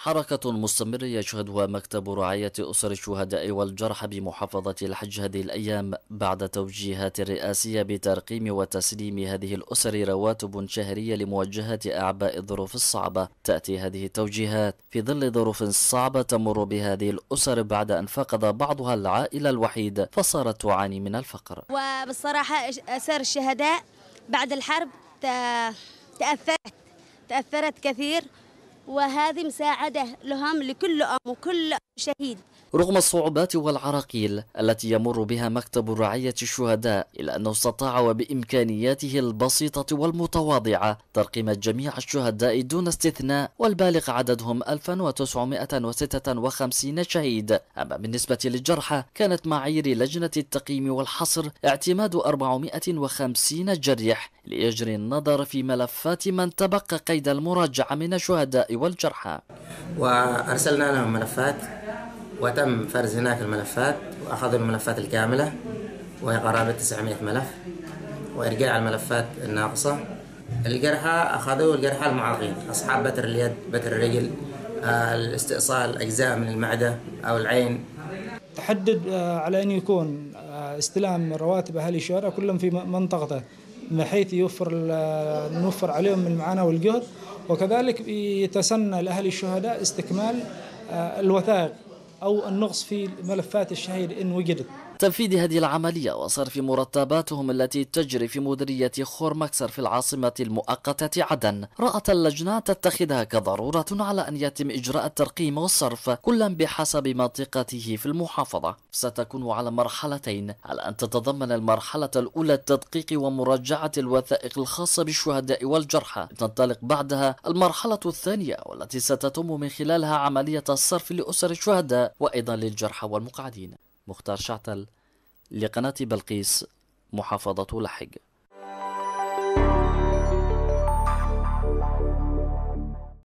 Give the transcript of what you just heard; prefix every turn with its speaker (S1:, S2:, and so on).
S1: حركة مستمرة يشهدها مكتب رعاية أسر الشهداء والجرحى بمحافظة الحج هذه الأيام بعد توجيهات رئاسية بترقيم وتسليم هذه الأسر رواتب شهرية لمواجهة أعباء الظروف الصعبة تأتي هذه التوجيهات في ظل ظروف صعبة تمر بهذه الأسر بعد أن فقد بعضها العائلة الوحيدة فصارت تعاني من الفقر
S2: وبالصراحة أسر الشهداء بعد الحرب تأثرت تأثرت كثير وهذه مساعدة لهم لكل أم وكل شهيد
S1: رغم الصعوبات والعراقيل التي يمر بها مكتب رعاية الشهداء إلا أنه استطاع وبإمكانياته البسيطة والمتواضعة ترقيم جميع الشهداء دون استثناء والبالغ عددهم 1956 شهيد أما بالنسبة للجرحى كانت معايير لجنة التقييم والحصر اعتماد 450 جريح ليجري النظر في ملفات من تبقى قيد المراجعة من الشهداء
S3: والجرحى وأرسلنا لهم ملفات وتم فرز هناك الملفات وأخذوا الملفات الكاملة وهي قرابة 900 ملف وإرجاع الملفات الناقصة الجرحى أخذوا الجرحى المعاقين أصحاب بتر اليد بتر الرجل آه، الاستئصال أجزاء من المعدة أو العين
S4: تحدد آه، على أن يكون آه، استلام رواتب أهالي الشارع كلهم في منطقته بحيث يوفر نوفر عليهم من المعاناة والجهد وكذلك يتسنى لأهل الشهداء استكمال الوثائق أو النقص في ملفات
S1: الشهيد إن وجدت تنفيذ هذه العملية وصرف مرتباتهم التي تجري في مديرية خورماكسر في العاصمة المؤقتة عدن رأت اللجنة تتخذها كضرورة على أن يتم إجراء الترقيم والصرف كلا بحسب منطقته في المحافظة ستكون على مرحلتين على أن تتضمن المرحلة الأولى التدقيق ومراجعة الوثائق الخاصة بالشهداء والجرحى تنطلق بعدها المرحلة الثانية والتي ستتم من خلالها عملية الصرف لأسر الشهداء وأيضا للجرحى والمقعدين مختار شعتل لقناة بلقيس محافظة لحج